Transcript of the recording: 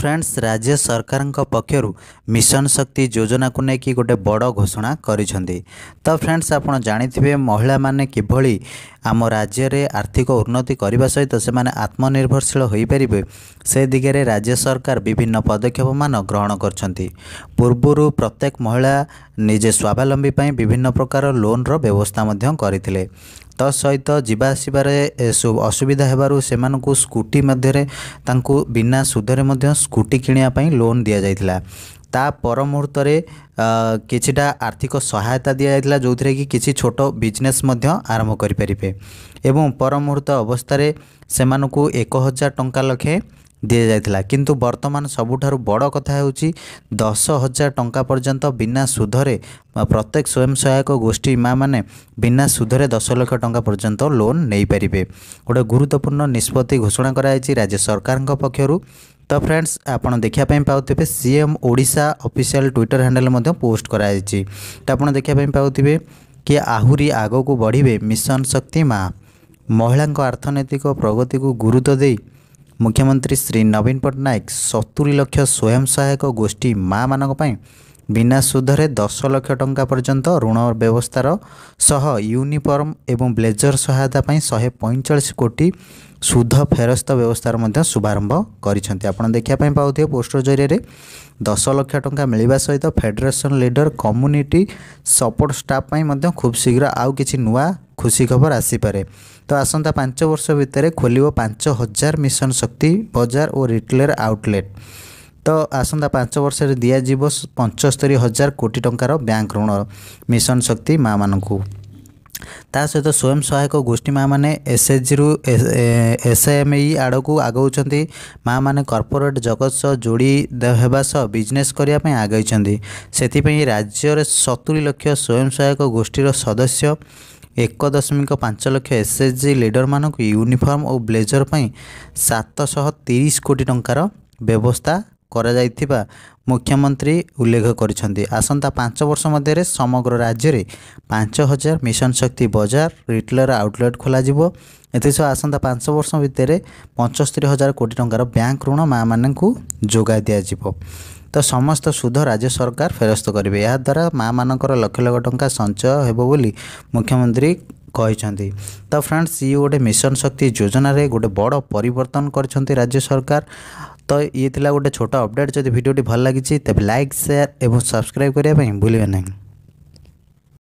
friends ରାଜ୍ୟ ସରକାରଙ୍କ ପକ୍ଷରୁ ମିଶନ ଶକ୍ତି ଯୋଜନାକୁ ନେଇକି ଗୋଟେ ବଡ଼ ଘୋଷଣା କରିଛନ୍ତି ତ ଫ୍ରେଣ୍ଡସ୍ ଆପଣ ଜାଣିଥିବେ ମହିଳାମାନେ କିଭଳି ଆମ ରାଜ୍ୟରେ ଆର୍ଥିକ ଉନ୍ନତି କରିବା ସହିତ ସେମାନେ ଆତ୍ମନିର୍ଭରଶୀଳ ହୋଇପାରିବେ ସେ ଦିଗରେ ରାଜ୍ୟ ସରକାର ବିଭିନ୍ନ ପଦକ୍ଷେପମାନ ଗ୍ରହଣ କରିଛନ୍ତି ପୂର୍ବରୁ ପ୍ରତ୍ୟେକ ମହିଳା ନିଜେ ସ୍ୱାବଲମ୍ବୀ ପାଇଁ ବିଭିନ୍ନ ପ୍ରକାର ଲୋନ୍ର ବ୍ୟବସ୍ଥା ମଧ୍ୟ କରିଥିଲେ ତତ୍ସହିତ ଯିବା ଆସିବାରେ ଅସୁବିଧା ହେବାରୁ ସେମାନଙ୍କୁ ସ୍କୁଟି ମଧ୍ୟରେ ତାଙ୍କୁ ବିନା ସୁଧରେ ମଧ୍ୟ ସ୍କୁଟି କିଣିବା ପାଇଁ ଲୋନ୍ ଦିଆଯାଇଥିଲା ତା ପର ମୁହୂର୍ତ୍ତରେ କିଛିଟା ଆର୍ଥିକ ସହାୟତା ଦିଆଯାଇଥିଲା ଯେଉଁଥିରେ କି କିଛି ଛୋଟ ବିଜନେସ୍ ମଧ୍ୟ ଆରମ୍ଭ କରିପାରିବେ ଏବଂ ପର ମୁହୂର୍ତ୍ତ ଅବସ୍ଥାରେ ସେମାନଙ୍କୁ ଏକ ହଜାର ଟଙ୍କା ଲକ୍ଷେ दिइला कि बर्तमान सबुठु बड कथा दस हजार टा पर्यन्त बिना सुधरे प्रत्येक स्वयं सहायक गोष्ठी बिना सुधरे दस लक्ष टा पर्यन्त लोन नै पारे गए गुरुत्वपूर्ण निष्पत्ति घोषणा गराइछ राज्य सरकार सरकारको पक्षहरू त फ्रेन्डस् आप्लापे सीएम ओडा अफिसियल ट्विटर ह्याण्डल पोस्ट गराइछ आउँदै पाथ्यो कि आहुरी आहरी को बढी मिशन शक्ति महिला प्रगति को गुरुत्व मुख्यमंत्री श्री नवीन पट्टनायक सतुरी लक्ष स्वयं सहायक गोष्ठी बिना सुधरे दस लक्ष टा पर्यंत ऋण व्यवस्था सह व्यवस्थर्म एवं ब्लेजर सहायताप शे पैँचास कोटी सुध व्यवस्थार शुभारंभ फेरास्त व्यवस्थ्य शुभारम्भ गरि दस लक्ष टा सहित federation leader community support staff पनि खुब शीघ्र आउँछ नुवा ଖୁସି ଖବର ଆସିପାରେ ତ ଆସନ୍ତା ପାଞ୍ଚ ବର୍ଷ ଭିତରେ ଖୋଲିବ ପାଞ୍ଚ ହଜାର ମିଶନ ଶକ୍ତି ବଜାର ଓ ରିଟେଲର ଆଉଟଲେଟ୍ ତ ଆସନ୍ତା ପାଞ୍ଚ ବର୍ଷରେ ଦିଆଯିବ ପଞ୍ଚସ୍ତରୀ ହଜାର କୋଟି ଟଙ୍କାର ବ୍ୟାଙ୍କ ଋଣ ମିଶନ ଶକ୍ତି ମାଆମାନଙ୍କୁ ତା ସହିତ ସ୍ୱୟଂ ସହାୟକ ଗୋଷ୍ଠୀ ମାଆମାନେ ଏସ୍ଏଚ୍ଜିରୁ ଏସ୍ଏମ୍ଇ ଆଡ଼କୁ ଆଗଉଛନ୍ତି ମାଆମାନେ କର୍ପୋରେଟ୍ ଜଗତ ସହ ଯୋଡ଼ି ହେବା ସହ ବିଜନେସ୍ କରିବା ପାଇଁ ଆଗେଇଛନ୍ତି ସେଥିପାଇଁ ରାଜ୍ୟରେ ସତୁରି ଲକ୍ଷ ସ୍ୱୟଂ ସହାୟକ ଗୋଷ୍ଠୀର ସଦସ୍ୟ एक दशमिक पाँच लक्ष एसएचि लिडर म युनिफर्म अ्लेजर पनि सातश कि टा व्यवस्था କରାଯାଇଥିବା ମୁଖ୍ୟମନ୍ତ୍ରୀ ଉଲ୍ଲେଖ କରିଛନ୍ତି ଆସନ୍ତା ପାଞ୍ଚ ବର୍ଷ ମଧ୍ୟରେ ସମଗ୍ର ରାଜ୍ୟରେ ପାଞ୍ଚ ହଜାର ମିଶନ ଶକ୍ତି ବଜାର ରିଟେଲର ଆଉଟଲେଟ୍ ଖୋଲାଯିବ ଏଥିସହ ଆସନ୍ତା ପାଞ୍ଚ ବର୍ଷ ଭିତରେ ପଞ୍ଚସ୍ତରୀ ହଜାର କୋଟି ଟଙ୍କାର ବ୍ୟାଙ୍କ ଋଣ ମାଆମାନଙ୍କୁ ଯୋଗାଇ ଦିଆଯିବ ତ ସମସ୍ତ ସୁଧ ରାଜ୍ୟ ସରକାର ଫେରସ୍ତ କରିବେ ଏହାଦ୍ୱାରା ମାଆମାନଙ୍କର ଲକ୍ଷ ଲକ୍ଷ ଟଙ୍କା ସଞ୍ଚୟ ହେବ ବୋଲି ମୁଖ୍ୟମନ୍ତ୍ରୀ କହିଛନ୍ତି ତ ଫ୍ରେଣ୍ଡସ୍ ଇଏ ଗୋଟେ ମିଶନ ଶକ୍ତି ଯୋଜନାରେ ଗୋଟେ ବଡ଼ ପରିବର୍ତ୍ତନ କରିଛନ୍ତି ରାଜ୍ୟ ସରକାର ତ ଇଏ ଥିଲା ଗୋଟେ ଛୋଟ ଅପଡ଼େଟ୍ ଯଦି ଭିଡ଼ିଓଟି ଭଲ ଲାଗିଛି ତେବେ ଲାଇକ୍ ସେୟାର ଏବଂ ସବସ୍କ୍ରାଇବ୍ କରିବା ପାଇଁ ଭୁଲିବେ ନାହିଁ